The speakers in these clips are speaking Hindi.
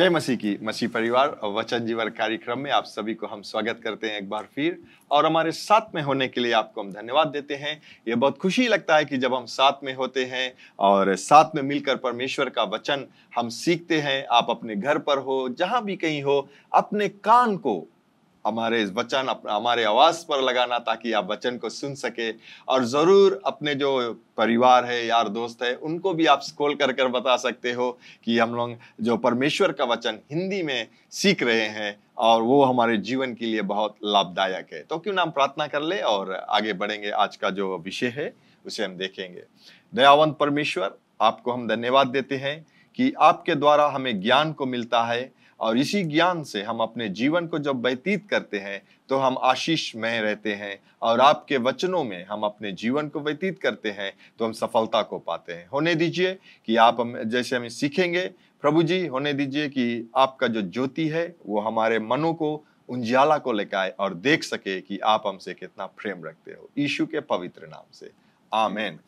जय मसीह की मसीह परिवार और वचन जीवन कार्यक्रम में आप सभी को हम स्वागत करते हैं एक बार फिर और हमारे साथ में होने के लिए आपको हम धन्यवाद देते हैं ये बहुत खुशी लगता है कि जब हम साथ में होते हैं और साथ में मिलकर परमेश्वर का वचन हम सीखते हैं आप अपने घर पर हो जहाँ भी कहीं हो अपने कान को हमारे इस वचन हमारे आवाज़ पर लगाना ताकि आप वचन को सुन सके और ज़रूर अपने जो परिवार है यार दोस्त है उनको भी आप स्कोल कर कर बता सकते हो कि हम लोग जो परमेश्वर का वचन हिंदी में सीख रहे हैं और वो हमारे जीवन के लिए बहुत लाभदायक है तो क्यों ना हम प्रार्थना कर ले और आगे बढ़ेंगे आज का जो विषय है उसे हम देखेंगे दयावंत परमेश्वर आपको हम धन्यवाद देते हैं कि आपके द्वारा हमें ज्ञान को मिलता है और इसी ज्ञान से हम अपने जीवन को जब व्यतीत करते हैं तो हम आशीष में रहते हैं और आपके वचनों में हम अपने जीवन को व्यतीत करते हैं तो हम सफलता को पाते हैं होने दीजिए कि आप हम जैसे हम सीखेंगे प्रभु जी होने दीजिए कि आपका जो ज्योति है वो हमारे मनों को उंजाला को लेकर आए और देख सके कि आप हमसे कितना प्रेम रखते हो ईशु के पवित्र नाम से आमेन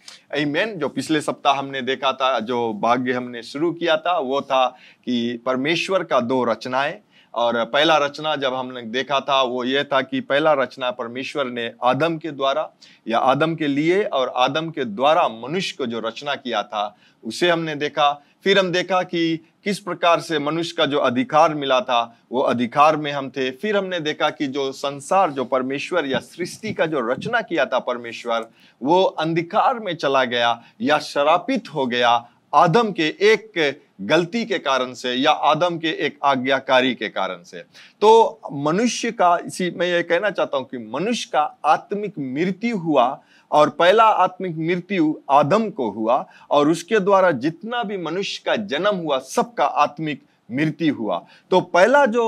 आमेन जो पिछले सप्ताह हमने देखा था जो भाग्य हमने शुरू किया था वो था कि परमेश्वर का दो रचनाएं और पहला रचना जब हमने देखा था वो ये था कि पहला रचना परमेश्वर ने आदम के द्वारा या आदम के लिए और आदम के द्वारा मनुष्य को जो रचना किया था उसे हमने देखा फिर हम देखा कि किस प्रकार से मनुष्य का जो अधिकार मिला था वो अधिकार में हम थे फिर हमने देखा कि जो संसार जो परमेश्वर या सृष्टि का जो रचना किया था परमेश्वर वो अंधकार में चला गया या शरापित हो गया आदम के एक गलती के कारण से या आदम के एक आज्ञाकारी के कारण से तो मनुष्य का इसी मैं ये कहना चाहता हूं कि मनुष्य का आत्मिक मृत्यु हुआ और पहला आत्मिक मृत्यु आदम को हुआ और उसके द्वारा जितना भी मनुष्य का जन्म हुआ सबका आत्मिक मृत्यु हुआ तो पहला जो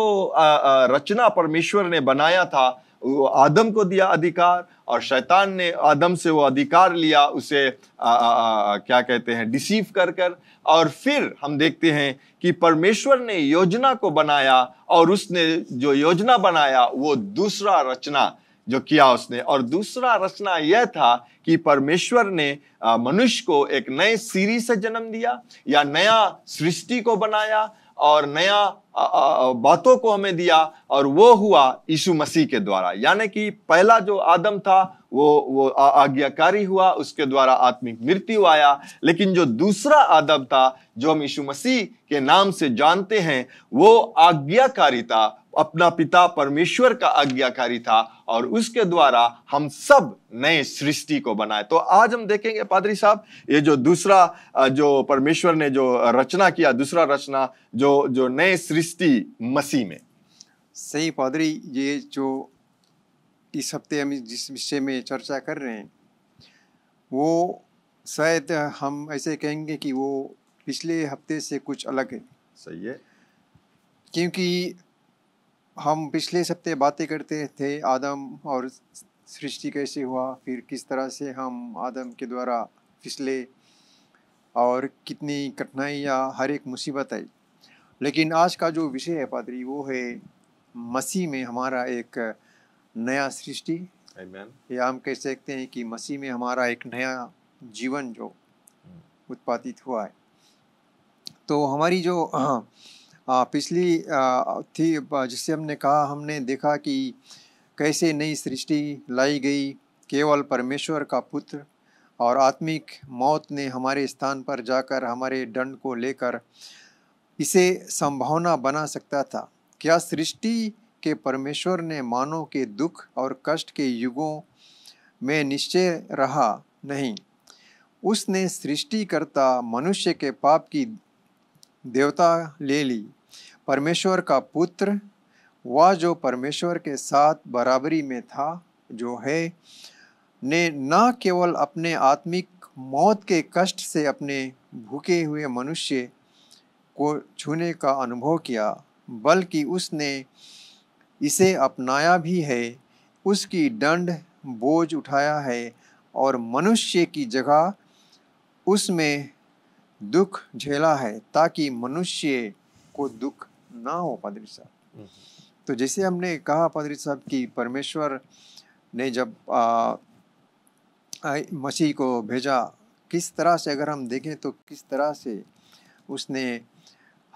रचना परमेश्वर ने बनाया था आदम को दिया अधिकार और शैतान ने आदम से वो अधिकार लिया उसे आ, आ, आ, क्या कहते हैं डिसीव कर कर और फिर हम देखते हैं कि परमेश्वर ने योजना को बनाया और उसने जो योजना बनाया वो दूसरा रचना जो किया उसने और दूसरा रचना यह था कि परमेश्वर ने मनुष्य को एक नए सीरी से जन्म दिया या नया सृष्टि को बनाया और नया बातों को हमें दिया और वो हुआ यीशु मसीह के द्वारा यानी कि पहला जो आदम था वो वो आज्ञाकारी हुआ उसके द्वारा आत्मिक मृत्यु आया लेकिन जो दूसरा आदम था जो हम यीशु मसीह के नाम से जानते हैं वो आज्ञाकारी था अपना पिता परमेश्वर का आज्ञाकारी था और उसके द्वारा हम सब नए सृष्टि को बनाए तो आज हम देखेंगे पादरी साहब ये जो दूसरा जो परमेश्वर ने जो रचना किया दूसरा रचना जो जो नए सृष्टि मसीह में सही पादरी ये जो इस हफ्ते हम जिस विषय में चर्चा कर रहे हैं वो शायद हम ऐसे कहेंगे कि वो पिछले हफ्ते से कुछ अलग है सही है क्योंकि हम पिछले सप्ते बातें करते थे आदम और सृष्टि कैसे हुआ फिर किस तरह से हम आदम के द्वारा फिसले और कितनी कठिनाइयाँ हर एक मुसीबत आई लेकिन आज का जो विषय है पादरी वो है मसीह में हमारा एक नया सृष्टि या हम कह सकते हैं कि मसीह में हमारा एक नया जीवन जो hmm. उत्पादित हुआ है तो हमारी जो हाँ, पिछली थी जिससे हमने कहा हमने देखा कि कैसे नई सृष्टि लाई गई केवल परमेश्वर का पुत्र और आत्मिक मौत ने हमारे स्थान पर जाकर हमारे दंड को लेकर इसे संभावना बना सकता था क्या सृष्टि के परमेश्वर ने मानव के दुख और कष्ट के युगों में निश्चय रहा नहीं उसने सृष्टिकर्ता मनुष्य के पाप की देवता ले ली परमेश्वर का पुत्र वह जो परमेश्वर के साथ बराबरी में था जो है ने न केवल अपने आत्मिक मौत के कष्ट से अपने भूखे हुए मनुष्य को छूने का अनुभव किया बल्कि उसने इसे अपनाया भी है उसकी दंड बोझ उठाया है और मनुष्य की जगह उसमें दुख झेला है ताकि मनुष्य को दुख ना हो पादरी साहब हम्म। तो जैसे हमने कहा पादरी साहब कि परमेश्वर ने जब आ, मसीह को भेजा किस तरह से अगर हम देखें तो किस तरह से उसने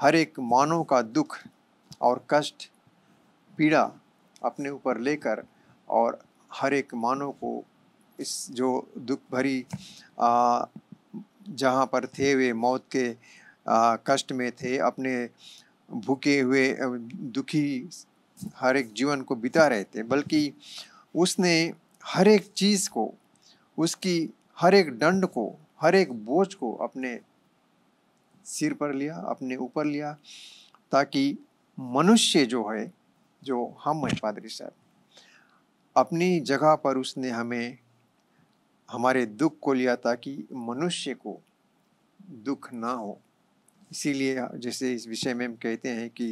हर एक मानव का दुख और कष्ट पीड़ा अपने ऊपर लेकर और हर एक मानव को इस जो दुख भरी आ, जहाँ पर थे वे मौत के कष्ट में थे अपने भूखे हुए दुखी हर एक जीवन को बिता रहे थे बल्कि उसने हर एक चीज़ को उसकी हर एक दंड को हर एक बोझ को अपने सिर पर लिया अपने ऊपर लिया ताकि मनुष्य जो है जो हम हैं पादरी साहब अपनी जगह पर उसने हमें हमारे दुख को लिया ताकि मनुष्य को दुख ना हो इसीलिए जैसे इस विषय में हम कहते हैं कि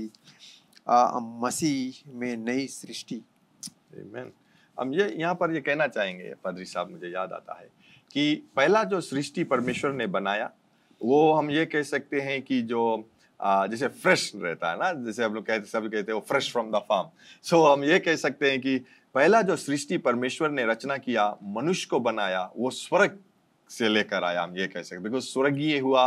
मसीह में नई सृष्टि हम ये यहाँ पर ये कहना चाहेंगे पादरी साहब मुझे याद आता है कि पहला जो सृष्टि परमेश्वर ने बनाया वो हम ये कह सकते हैं कि जो आ, जैसे फ्रेश रहता है ना जैसे हम लोग कहते सब कहते हैं fresh from the farm so हम ये कह सकते हैं कि पहला जो सृष्टि परमेश्वर ने रचना किया मनुष्य को बनाया वो स्वर्ग से लेकर आया हम ये कह सकते बिकॉज स्वर्गीय हुआ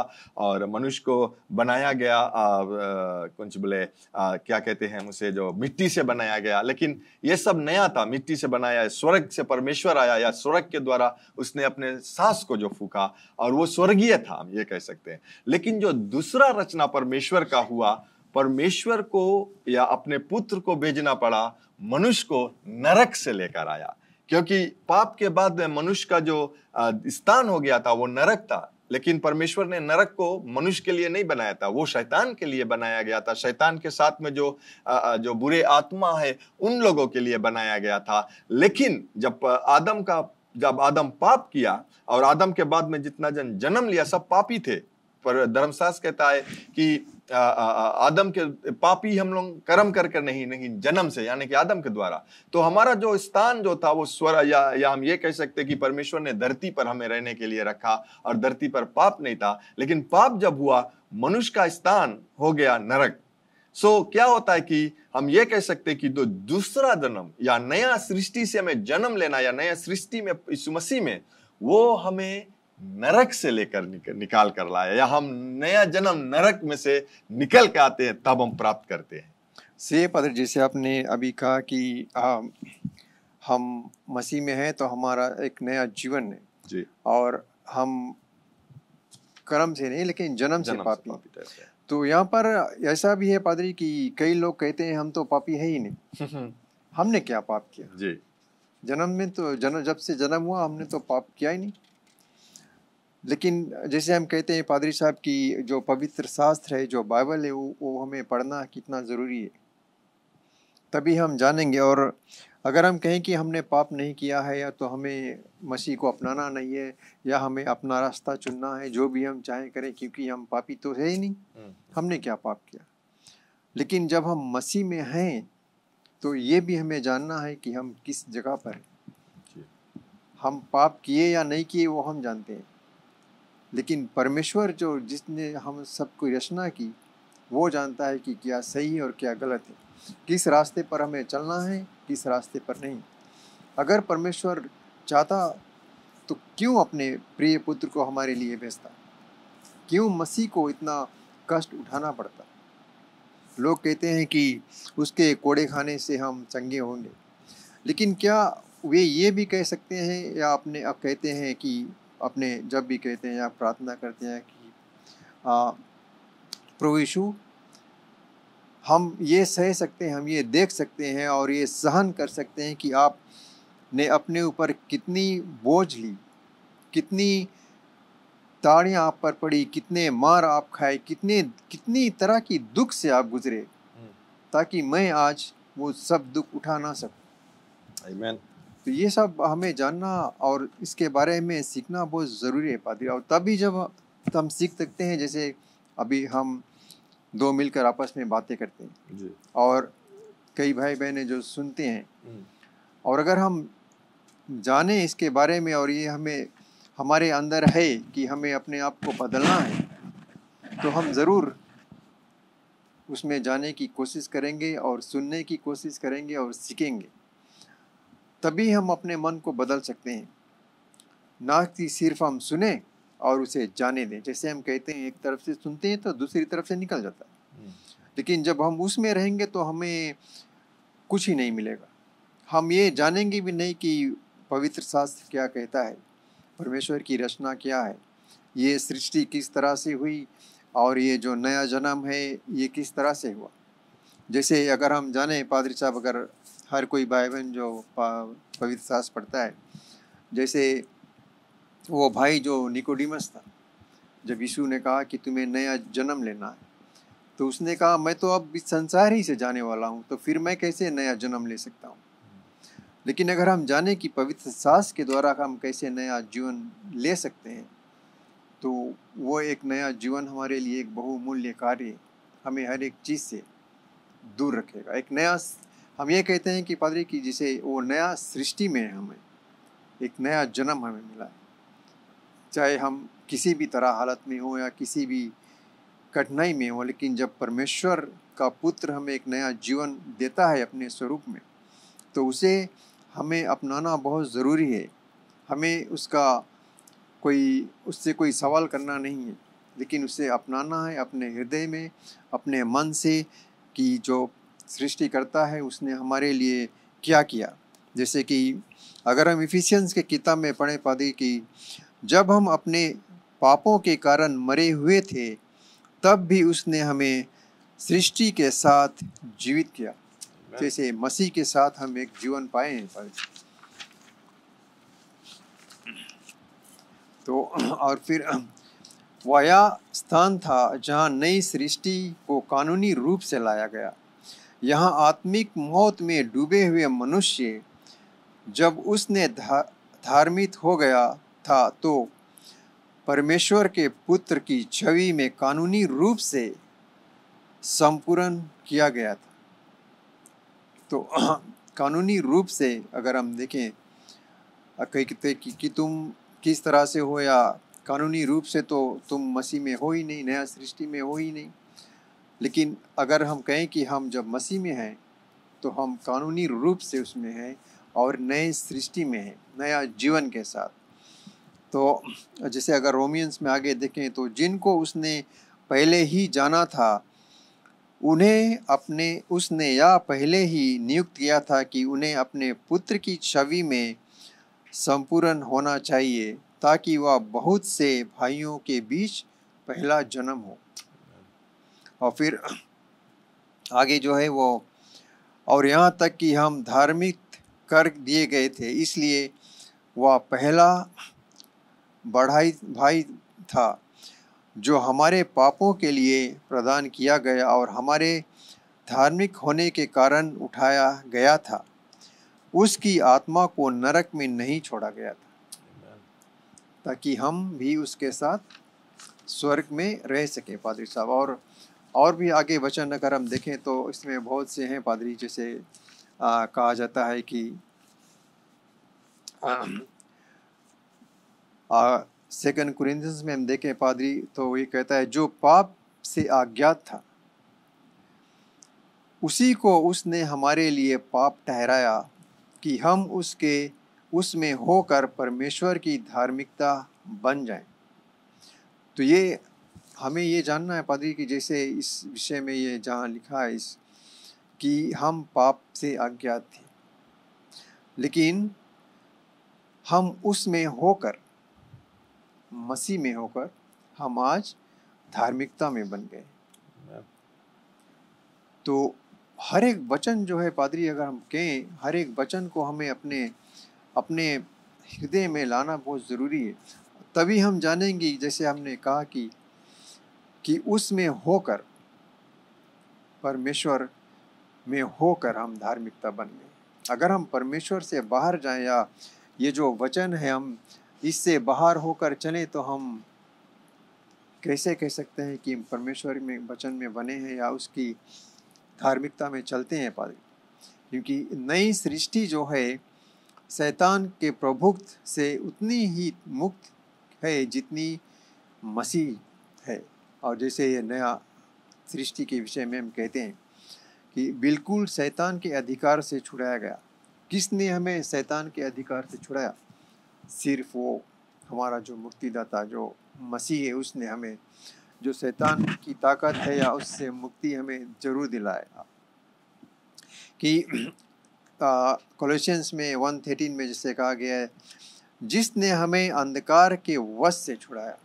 और मनुष्य को बनाया गया कुछ बोले क्या कहते हैं उसे जो मिट्टी से बनाया गया लेकिन ये सब नया था मिट्टी से बनाया स्वर्ग से परमेश्वर आया या स्वर्ग के द्वारा उसने अपने सांस को जो फूका और वो स्वर्गीय था हम ये कह सकते हैं लेकिन जो दूसरा रचना परमेश्वर का हुआ परमेश्वर को या अपने पुत्र को भेजना पड़ा मनुष्य को नरक से लेकर आया क्योंकि पाप के बाद मनुष्य का जो स्थान हो गया था वो नरक था लेकिन परमेश्वर ने नरक को मनुष्य के लिए नहीं बनाया था वो शैतान के लिए बनाया गया था शैतान के साथ में जो जो बुरे आत्मा है उन लोगों के लिए बनाया गया था लेकिन जब आदम का जब आदम पाप किया और आदम के बाद में जितना जन जन्म लिया सब पापी थे पर धर्मशास्त्र कहता है कि आदम के पापी हम लोग कर्म कर कर नहीं नहीं जन्म से यानी कि आदम के द्वारा तो हमारा जो स्थान जो था वो स्वर या या हम ये कह सकते कि परमेश्वर ने धरती पर हमें रहने के लिए रखा और धरती पर पाप नहीं था लेकिन पाप जब हुआ मनुष्य का स्थान हो गया नरक सो so, क्या होता है कि हम ये कह सकते कि जो दूसरा जन्म या नया सृष्टि से हमें जन्म लेना या नया सृष्टि में इस मसीह में वो हमें नरक से लेकर निकाल कर लाया या हम नया जन्म नरक में से निकल के आते हैं तब हम प्राप्त करते हैं से पदर जैसे आपने अभी कहा कि आ, हम मसीह में हैं तो हमारा एक नया जीवन है जी और हम कर्म से नहीं लेकिन जन्म, जन्म से पापी, से पापी तो यहाँ पर ऐसा भी है पादरी कि कई लोग कहते हैं हम तो पापी है ही नहीं हम्म। हमने क्या पाप किया जी जन्म में तो जन्म जब से जन्म हुआ हमने तो पाप किया ही नहीं लेकिन जैसे हम कहते हैं पादरी साहब की जो पवित्र शास्त्र है जो बाइबल है वो, वो हमें पढ़ना कितना ज़रूरी है तभी हम जानेंगे और अगर हम कहें कि हमने पाप नहीं किया है या तो हमें मसीह को अपनाना नहीं है या हमें अपना रास्ता चुनना है जो भी हम चाहें करें क्योंकि हम पापी तो है ही नहीं हम्म। हमने क्या पाप किया लेकिन जब हम मसीह में हैं तो ये भी हमें जानना है कि हम किस जगह पर हैं हम पाप किए या नहीं किए वो हम जानते हैं लेकिन परमेश्वर जो जिसने हम सबको रचना की वो जानता है कि क्या सही है और क्या गलत है किस रास्ते पर हमें चलना है किस रास्ते पर नहीं अगर परमेश्वर चाहता तो क्यों अपने प्रिय पुत्र को हमारे लिए भेजता क्यों मसीह को इतना कष्ट उठाना पड़ता लोग कहते हैं कि उसके कोड़े खाने से हम चंगे होंगे लेकिन क्या वे ये भी कह सकते हैं या अपने अब कहते हैं कि अपने जब भी कहते हैं या प्रार्थना करते हैं कि प्रभु हम ये सह सकते हैं हम ये देख सकते हैं और ये सहन कर सकते हैं कि आप ने अपने ऊपर कितनी बोझ ली कितनी ताड़ियाँ आप पर पड़ी कितने मार आप खाए कितने कितनी तरह की दुख से आप गुजरे हम्म। ताकि मैं आज वो सब दुख उठा ना सकूँ तो ये सब हमें जानना और इसके बारे में सीखना बहुत ज़रूरी है पादरी और तभी जब हम सीख सकते हैं जैसे अभी हम दो मिलकर आपस में बातें करते हैं और कई भाई बहनें जो सुनते हैं हम्म। और अगर हम जाने इसके बारे में और ये हमें हमारे अंदर है कि हमें अपने आप को बदलना है तो हम ज़रूर उसमें जाने की कोशिश करेंगे और सुनने की कोशिश करेंगे और सीखेंगे तभी हम अपने मन को बदल सकते हैं ना कि सिर्फ हम सुने और उसे जाने दें जैसे हम कहते हैं एक तरफ से सुनते हैं तो दूसरी तरफ से निकल जाता है हम्म। लेकिन जब हम उसमें रहेंगे तो हमें कुछ ही नहीं मिलेगा हम ये जानेंगे भी नहीं कि पवित्र शास्त्र क्या कहता है परमेश्वर की रचना क्या है ये सृष्टि किस तरह से हुई और ये जो नया जन्म है ये किस तरह से हुआ जैसे अगर हम जाने पादरी साहब अगर हर कोई भाई बहन जो पवित्र सास पढ़ता है जैसे वो भाई जो निकोडिमस था जब यीशु ने कहा कि तुम्हें नया जन्म लेना है तो उसने कहा मैं तो अब इस संसार ही से जाने वाला हूँ तो फिर मैं कैसे नया जन्म ले सकता हूँ लेकिन अगर हम जाने कि पवित्र सास के द्वारा हम कैसे नया जीवन ले सकते हैं तो वो एक नया जीवन हमारे लिए एक बहुमूल्य कार्य हमें हर एक चीज़ से दूर रखेगा एक नया हम ये कहते हैं कि पादरी की जिसे वो नया सृष्टि में हमें एक नया जन्म हमें मिला है चाहे हम किसी भी तरह हालत में हो या किसी भी कठिनाई में हो लेकिन जब परमेश्वर का पुत्र हमें एक नया जीवन देता है अपने स्वरूप में तो उसे हमें अपनाना बहुत ज़रूरी है हमें उसका कोई उससे कोई सवाल करना नहीं है लेकिन उसे अपनाना है अपने हृदय में अपने मन से कि जो सृष्टि करता है उसने हमारे लिए क्या किया जैसे कि अगर हम इफिशियंस के किताब में पढ़े पाते कि जब हम अपने पापों के कारण मरे हुए थे तब भी उसने हमें सृष्टि के साथ जीवित किया जैसे मसीह के साथ हम एक जीवन पाए हैं तो और फिर वाया स्थान था जहाँ नई सृष्टि को कानूनी रूप से लाया गया यहाँ आत्मिक मौत में डूबे हुए मनुष्य जब उसने धा, धार्मित हो गया था तो परमेश्वर के पुत्र की छवि में कानूनी रूप से संपूर्ण किया गया था तो कानूनी रूप से अगर हम देखें कहते कि, कि तुम किस तरह से हो या कानूनी रूप से तो तुम मसीह में हो ही नहीं नया सृष्टि में हो ही नहीं लेकिन अगर हम कहें कि हम जब मसीह में हैं तो हम कानूनी रूप से उसमें हैं और नए सृष्टि में हैं नया जीवन के साथ तो जैसे अगर रोमियंस में आगे देखें तो जिनको उसने पहले ही जाना था उन्हें अपने उसने या पहले ही नियुक्त किया था कि उन्हें अपने पुत्र की छवि में संपूर्ण होना चाहिए ताकि वह बहुत से भाइयों के बीच पहला जन्म हो और फिर आगे जो है वो और यहाँ तक कि हम धार्मिक कर दिए गए थे इसलिए वह पहला बढ़ाई भाई था जो हमारे पापों के लिए प्रदान किया गया और हमारे धार्मिक होने के कारण उठाया गया था उसकी आत्मा को नरक में नहीं छोड़ा गया था ताकि हम भी उसके साथ स्वर्ग में रह सके पादरी साहब और और भी आगे वचन अगर हम देखें तो इसमें बहुत से हैं पादरी जैसे कहा जाता है कि सेकंड कुरिंथियंस में हम देखें पादरी तो ये कहता है जो पाप से आज्ञात था उसी को उसने हमारे लिए पाप ठहराया कि हम उसके उसमें होकर परमेश्वर की धार्मिकता बन जाएं। तो ये हमें ये जानना है पादरी कि जैसे इस विषय में ये जहाँ लिखा है इस कि हम पाप से अज्ञात थे लेकिन हम उसमें होकर मसीह में होकर हम आज धार्मिकता में बन गए तो हर एक वचन जो है पादरी अगर हम कहें हर एक वचन को हमें अपने अपने हृदय में लाना बहुत ज़रूरी है तभी हम जानेंगे जैसे हमने कहा कि कि उसमें होकर परमेश्वर में होकर हम धार्मिकता बन गए अगर हम परमेश्वर से बाहर जाएं या ये जो वचन है हम इससे बाहर होकर चलें तो हम कैसे कह सकते हैं कि परमेश्वर में वचन में बने हैं या उसकी धार्मिकता में चलते हैं पाद क्योंकि नई सृष्टि जो है शैतान के प्रभुक्त से उतनी ही मुक्त है जितनी मसीह है और जैसे ये नया सृष्टि के विषय में हम कहते हैं कि बिल्कुल शैतान के अधिकार से छुड़ाया गया किसने हमें शैतान के अधिकार से छुड़ाया सिर्फ वो हमारा जो मुक्तिदाता जो मसीह है उसने हमें जो शैतान की ताकत है या उससे मुक्ति हमें जरूर दिलाएगा कि कोलेशंस में वन थर्टीन में जिससे कहा गया है जिसने हमें अंधकार के वश से छुड़ाया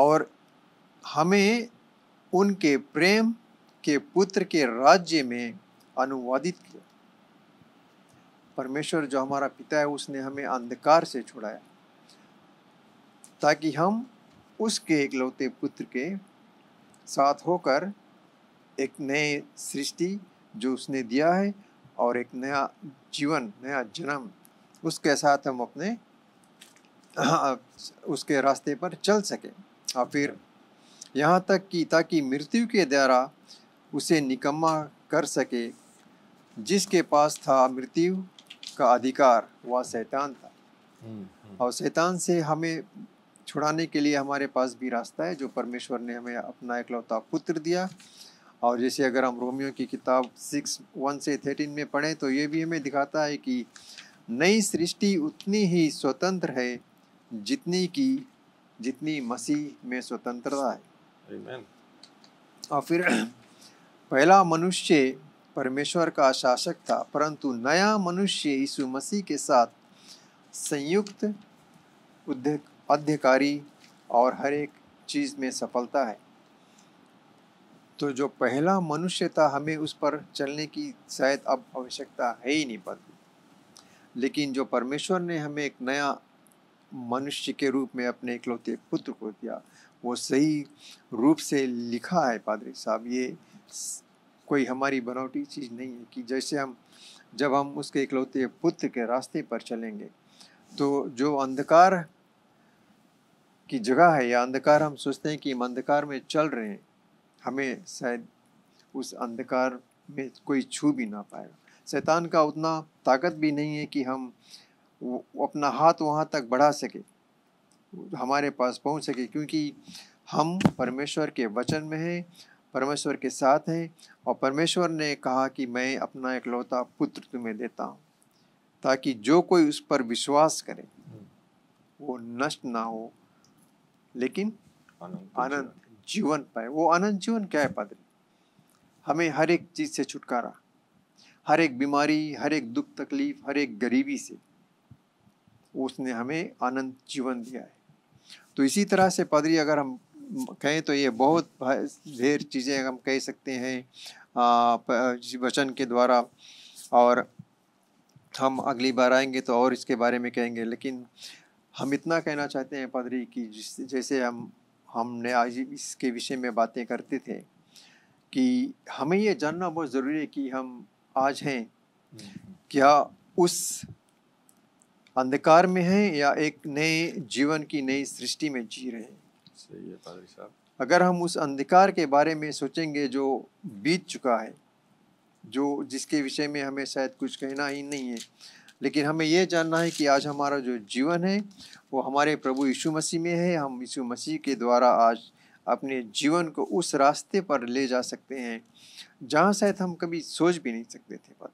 और हमें उनके प्रेम के पुत्र के राज्य में अनुवादित किया परमेश्वर जो हमारा पिता है उसने हमें अंधकार से छुड़ाया ताकि हम उसके इकलौते पुत्र के साथ होकर एक नए सृष्टि जो उसने दिया है और एक नया जीवन नया जन्म उसके साथ हम अपने हाँ, उसके रास्ते पर चल सके और हाँ, फिर यहाँ तक कि ताकि मृत्यु के द्वारा उसे निकम्मा कर सके जिसके पास था मृत्यु का अधिकार वह शैतान था हम्म, हम्म। और शैतान से हमें छुड़ाने के लिए हमारे पास भी रास्ता है जो परमेश्वर ने हमें अपना इकलौता पुत्र दिया और जैसे अगर हम रोमियो की किताब सिक्स वन से थर्टीन में पढ़ें तो ये भी हमें दिखाता है कि नई सृष्टि उतनी ही स्वतंत्र है जितनी की जितनी मसीह में स्वतंत्रता है और फिर पहला मनुष्य परमेश्वर का शासक था परंतु नया मनुष्य यीशु मसीह के साथ संयुक्त अधिकारी और हर एक चीज़ में सफलता है तो जो पहला मनुष्य था हमें उस पर चलने की शायद अब आवश्यकता है ही नहीं पड़ती लेकिन जो परमेश्वर ने हमें एक नया मनुष्य के रूप में अपने इकलौते पुत्र को दिया वो सही रूप से लिखा है पादरी साहब ये कोई हमारी बनौटी चीज़ नहीं है कि जैसे हम जब हम उसके इकलौते पुत्र के रास्ते पर चलेंगे तो जो अंधकार की जगह है या अंधकार हम सोचते हैं कि हम अंधकार में चल रहे हैं हमें शायद उस अंधकार में कोई छू भी ना पाएगा शैतान का उतना ताकत भी नहीं है कि हम अपना हाथ वहाँ तक बढ़ा सके हमारे पास पहुंच सके क्योंकि हम परमेश्वर के वचन में हैं परमेश्वर के साथ हैं और परमेश्वर ने कहा कि मैं अपना इकलौता पुत्र तुम्हें देता हूँ ताकि जो कोई उस पर विश्वास करे वो नष्ट ना हो लेकिन आनंद जीवन पाए वो आनंद जीवन क्या है पादरी हमें हर एक चीज़ से छुटकारा हर एक बीमारी हर एक दुख तकलीफ हर एक गरीबी से उसने हमें आनंद जीवन दिया है तो इसी तरह से पादरी अगर हम कहें तो ये बहुत ढेर चीज़ें हम कह सकते हैं वचन के द्वारा और हम अगली बार आएंगे तो और इसके बारे में कहेंगे लेकिन हम इतना कहना चाहते हैं पादरी कि जिस जैसे हम हमने आज इसके विषय में बातें करते थे कि हमें ये जानना बहुत ज़रूरी है कि हम आज हैं हम्म। क्या उस अंधकार में हैं या एक नए जीवन की नई सृष्टि में जी रहे हैं सही है पादरी साहब अगर हम उस अंधकार के बारे में सोचेंगे जो बीत चुका है जो जिसके विषय में हमें शायद कुछ कहना ही नहीं है लेकिन हमें यह जानना है कि आज हमारा जो जीवन है वो हमारे प्रभु यीशु मसीह में है हम यीशु मसीह के द्वारा आज अपने जीवन को उस रास्ते पर ले जा सकते हैं जहाँ शायद हम कभी सोच भी नहीं सकते थे पर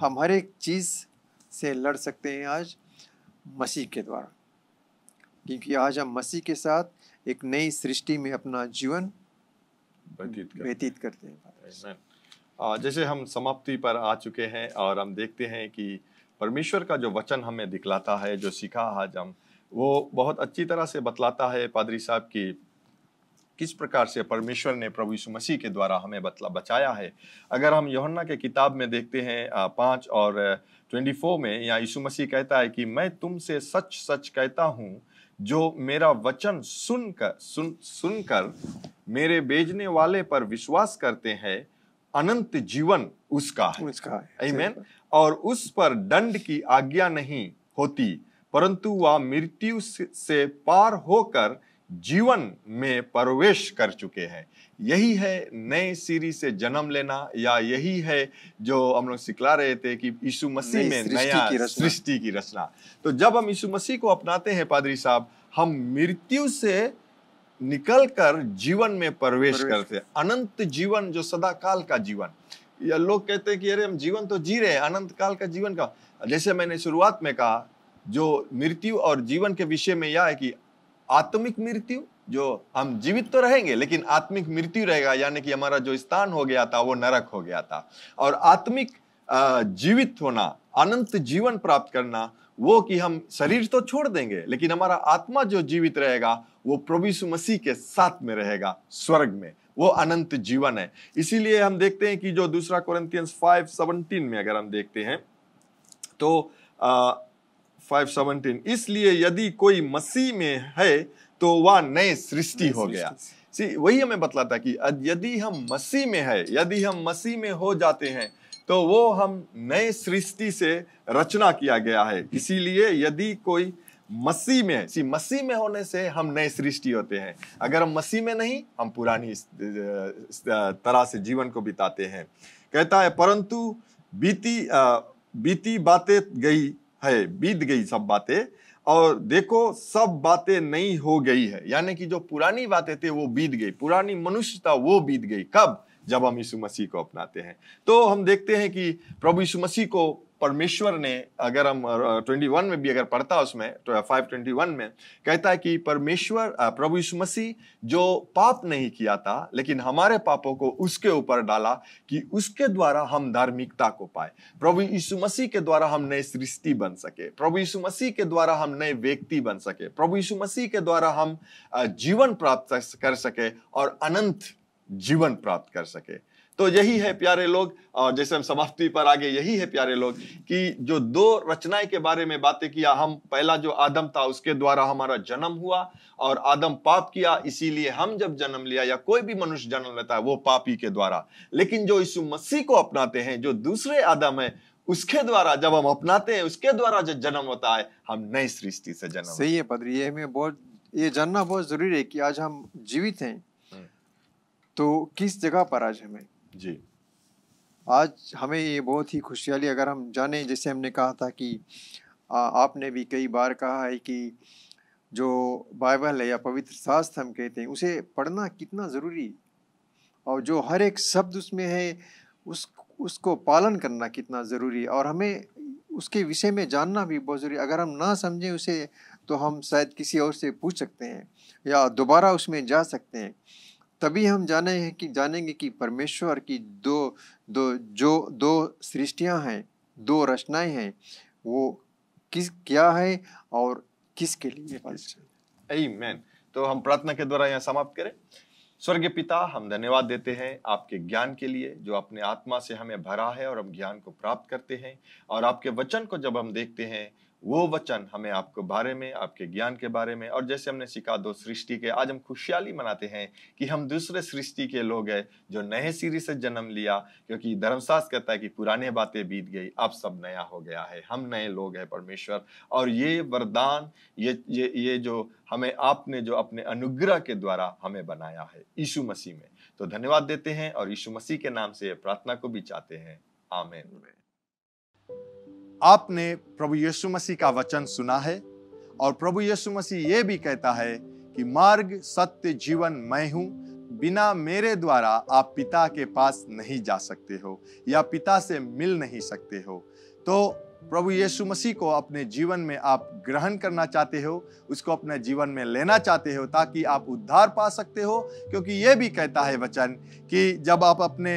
हम हर एक चीज़ से लड़ सकते हैं आज मसीह के द्वारा क्योंकि आज हम मसीह के साथ एक नई सृष्टि में अपना जीवन व्यतीत करते हैं जैसे हम समाप्ति पर आ चुके हैं और हम देखते हैं कि परमेश्वर का जो वचन हमें दिखलाता है जो सीखा आज हम वो बहुत अच्छी तरह से बतलाता है पादरी साहब की किस प्रकार से परमेश्वर ने प्रभु यीशु मसीह के द्वारा हमें बतला बचाया है अगर हम योहन्ना के किताब में देखते हैं पाँच और 24 में यहाँ यीशु मसीह कहता है कि मैं तुमसे सच सच कहता हूँ जो मेरा वचन सुनकर सुन सुनकर मेरे भेजने वाले पर विश्वास करते हैं अनंत जीवन उसका है उसका है और उस पर दंड की आज्ञा नहीं होती परंतु वह मृत्यु से पार होकर जीवन में प्रवेश कर चुके हैं यही है नए सीरीज से जन्म लेना या यही है जो हम लोग सिखला रहे थे कि यीशु मसीह में नया सृष्टि की रचना तो जब हम यीशु मसीह को अपनाते हैं पादरी साहब हम मृत्यु से निकल कर जीवन में प्रवेश करते हैं अनंत जीवन जो सदा काल का जीवन या लोग कहते हैं कि अरे हम जीवन तो जी रहे हैं अनंत काल का जीवन का जैसे मैंने शुरुआत में कहा जो मृत्यु और जीवन के विषय में यह है कि आत्मिक मृत्यु जो हम जीवित तो रहेंगे लेकिन आत्मिक मृत्यु रहेगा यानी कि हमारा जो स्थान हो गया था वो नरक हो गया था और आत्मिक जीवित होना अनंत जीवन प्राप्त करना वो कि हम शरीर तो छोड़ देंगे लेकिन हमारा आत्मा जो जीवित रहेगा वो प्रभु मसीह के साथ में रहेगा स्वर्ग में वो अनंत जीवन है इसीलिए हम देखते हैं कि जो दूसरा फाइव सेवनटीन में अगर हम देखते हैं तो आ, 517 इसलिए यदि कोई मसीह में है तो वह नए सृष्टि हो गया सी वही हमें बतलाता कि यदि हम मसीह में है यदि हम मसीह में हो जाते हैं तो वो हम नए सृष्टि से रचना किया गया है इसीलिए यदि कोई मसीह में सी मसीह में होने से हम नए सृष्टि होते हैं अगर हम मसीह में नहीं हम पुरानी तरह से जीवन को बिताते हैं कहता है परंतु बीती बीती बातें गई है बीत गई सब बातें और देखो सब बातें नई हो गई है यानी कि जो पुरानी बातें थे वो बीत गई पुरानी मनुष्यता वो बीत गई कब जब हम यीशु मसीह को अपनाते हैं तो हम देखते हैं कि प्रभु यीशु मसीह को परमेश्वर ने अगर हम 21 में भी अगर पढ़ता उसमें तो 521 में कहता है कि परमेश्वर प्रभु यीशु मसीह जो पाप नहीं किया था लेकिन हमारे पापों को उसके ऊपर डाला कि उसके द्वारा हम धार्मिकता को पाए प्रभु यीशु मसीह के द्वारा हम नए सृष्टि बन सके प्रभु यीशु मसीह के द्वारा हम नए व्यक्ति बन सके प्रभु यीशु मसीह के द्वारा हम जीवन प्राप्त कर सके और अनंत जीवन प्राप्त कर सके तो यही है प्यारे लोग और जैसे हम समाप्ति पर आगे यही है प्यारे लोग कि जो दो रचनाएं के बारे में बातें किया हम पहला जो आदम था उसके द्वारा हमारा जन्म हुआ और आदम पाप किया इसीलिए हम जब जन्म लिया या कोई भी मनुष्य जन्म लेता है वो पापी के द्वारा लेकिन जो यीशु मसीह को अपनाते हैं जो दूसरे आदम है उसके द्वारा जब हम अपनाते हैं उसके द्वारा जब जन्म होता है हम नई सृष्टि से जन्म सही है पदरी ये हमें बहुत ये जानना बहुत जरूरी है कि आज हम जीवित हैं हम्म। तो किस जगह पर आज हमें जी आज हमें ये बहुत ही खुशहाली अगर हम जाने जैसे हमने कहा था कि आ, आपने भी कई बार कहा है कि जो बाइबल है या पवित्र शास्त्र हम कहते हैं उसे पढ़ना कितना ज़रूरी और जो हर एक शब्द उसमें है उस उसको पालन करना कितना ज़रूरी और हमें उसके विषय में जानना भी बहुत ज़रूरी अगर हम ना समझें उसे तो हम शायद किसी और से पूछ सकते हैं या दोबारा उसमें जा सकते हैं तभी हम जाने हैं कि जानेंगे कि परमेश्वर की दो दो जो दो सृष्टियां हैं दो रचनाएं हैं वो किस क्या है और किसके लिए मैन तो हम प्रार्थना के द्वारा यहाँ समाप्त करें स्वर्ग पिता हम धन्यवाद देते हैं आपके ज्ञान के लिए जो अपने आत्मा से हमें भरा है और हम ज्ञान को प्राप्त करते हैं और आपके वचन को जब हम देखते हैं वो वचन हमें आपके बारे में आपके ज्ञान के बारे में और जैसे हमने सीखा दो सृष्टि के आज हम खुशहाली मनाते हैं कि हम दूसरे सृष्टि के लोग हैं जो नए सीरी से जन्म लिया क्योंकि धर्मशास्त्र कहता है कि पुराने बातें बीत गई अब सब नया हो गया है हम नए लोग हैं परमेश्वर और ये वरदान ये ये ये जो हमें आपने जो अपने अनुग्रह के द्वारा हमें बनाया है यीशु मसीह में तो धन्यवाद देते हैं और यीशु मसीह के नाम से प्रार्थना को भी चाहते हैं आमेन आपने प्रभु यीशु मसीह का वचन सुना है और प्रभु यीशु मसीह ये भी कहता है कि मार्ग सत्य जीवन मैं हूँ बिना मेरे द्वारा आप पिता के पास नहीं जा सकते हो या पिता से मिल नहीं सकते हो तो प्रभु यीशु मसीह को अपने जीवन में आप ग्रहण करना चाहते हो उसको अपने जीवन में लेना चाहते हो ताकि आप उद्धार पा सकते हो क्योंकि ये भी कहता है वचन कि जब आप अपने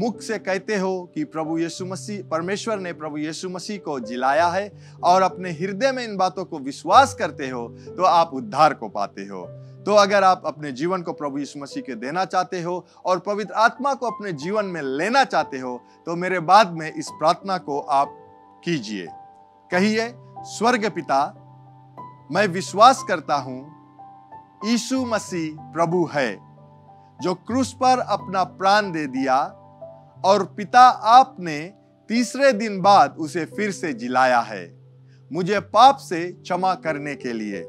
मुख से कहते हो कि प्रभु यीशु मसीह परमेश्वर ने प्रभु यीशु मसीह को जिलाया है और अपने हृदय में इन बातों को विश्वास करते हो तो आप उद्धार को पाते हो तो अगर आप अपने जीवन को प्रभु यीशु मसीह के देना चाहते हो और पवित्र आत्मा को अपने जीवन में लेना चाहते हो तो मेरे बाद में इस प्रार्थना को आप कीजिए कहिए स्वर्ग पिता मैं विश्वास करता हूं यीशु मसीह प्रभु है जो क्रूस पर अपना प्राण दे दिया और पिता आपने तीसरे दिन बाद उसे फिर से जिलाया है मुझे पाप से क्षमा करने के लिए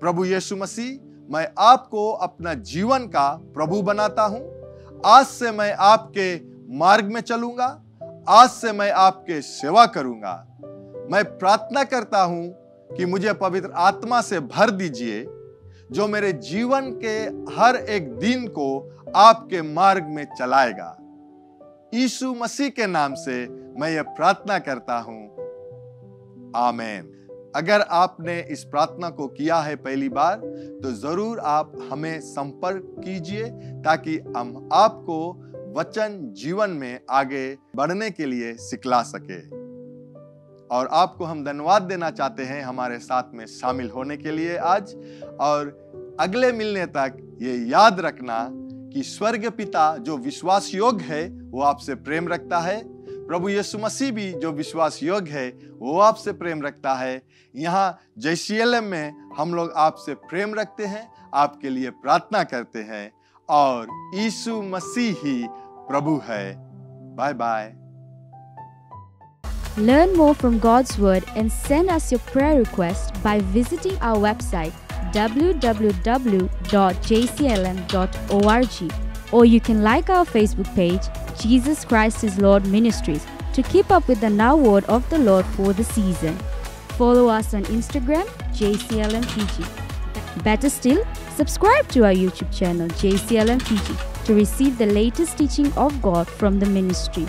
प्रभु यीशु मसीह मैं आपको अपना जीवन का प्रभु बनाता हूं आज से मैं आपके मार्ग में चलूंगा आज से मैं आपके सेवा करूंगा मैं प्रार्थना करता हूं कि मुझे पवित्र आत्मा से भर दीजिए जो मेरे जीवन के हर एक दिन को आपके मार्ग में चलाएगा यीशु मसीह के नाम से मैं ये प्रार्थना करता हूं आमेन अगर आपने इस प्रार्थना को किया है पहली बार तो जरूर आप हमें संपर्क कीजिए ताकि हम आपको वचन जीवन में आगे बढ़ने के लिए सिखला सके और आपको हम धन्यवाद देना चाहते हैं हमारे साथ में शामिल होने के लिए आज और अगले मिलने तक ये याद रखना कि स्वर्ग पिता जो विश्वास योग्य है वो आपसे प्रेम रखता है प्रभु यीशु मसीह भी जो विश्वास योग्य है वो आपसे प्रेम रखता है यहाँ जैसीएलएम में हम लोग आपसे प्रेम रखते हैं आपके लिए प्रार्थना करते हैं और यीशु मसीह ही प्रभु है bye bye Learn more from God's Word and send us your prayer request by visiting our website www.jclm.org or you can like our Facebook page, Jesus Christ is Lord Ministries, to keep up with the now word of the Lord for the season. Follow us on Instagram, JCLM Fiji. Better still, subscribe to our YouTube channel, JCLM Fiji, to receive the latest teaching of God from the ministry.